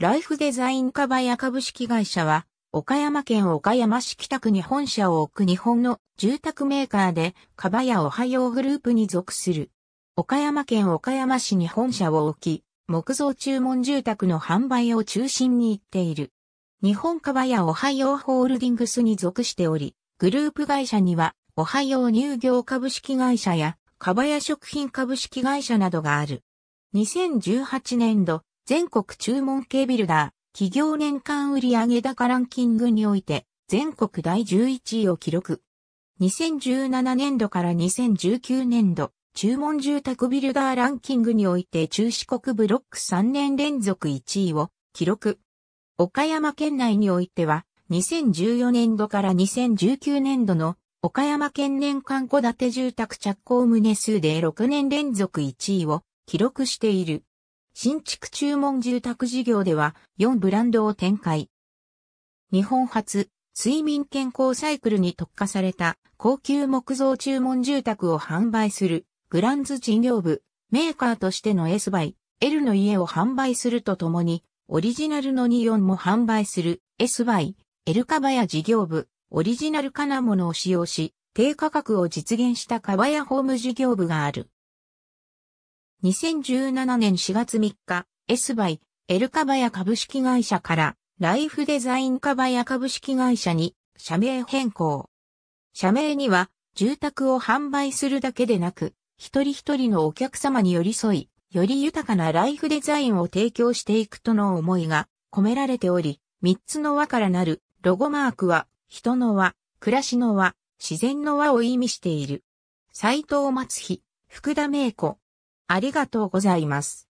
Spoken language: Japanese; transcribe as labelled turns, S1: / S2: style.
S1: ライフデザインカバヤ株式会社は、岡山県岡山市北区に本社を置く日本の住宅メーカーで、カバヤオハヨーグループに属する。岡山県岡山市に本社を置き、木造注文住宅の販売を中心に行っている。日本カバヤオハヨーホールディングスに属しており、グループ会社には、オハヨー乳業株式会社や、カバヤ食品株式会社などがある。2018年度、全国注文系ビルダー、企業年間売上高ランキングにおいて、全国第11位を記録。2017年度から2019年度、注文住宅ビルダーランキングにおいて中四国ブロック3年連続1位を記録。岡山県内においては、2014年度から2019年度の岡山県年間戸建て住宅着工棟数で6年連続1位を記録している。新築注文住宅事業では4ブランドを展開。日本初、睡眠健康サイクルに特化された高級木造注文住宅を販売するグランズ事業部、メーカーとしての S バイ、L の家を販売するとともに、オリジナルの24も販売する S バイ、L カバヤ事業部、オリジナル金物を使用し、低価格を実現したカバヤホーム事業部がある。2017年4月3日、S バイ、エルカバヤ株式会社から、ライフデザインカバヤ株式会社に、社名変更。社名には、住宅を販売するだけでなく、一人一人のお客様に寄り添い、より豊かなライフデザインを提供していくとの思いが込められており、三つの輪からなるロゴマークは、人の輪、暮らしの輪、自然の輪を意味している。斎藤松日、福田明子、ありがとうございます。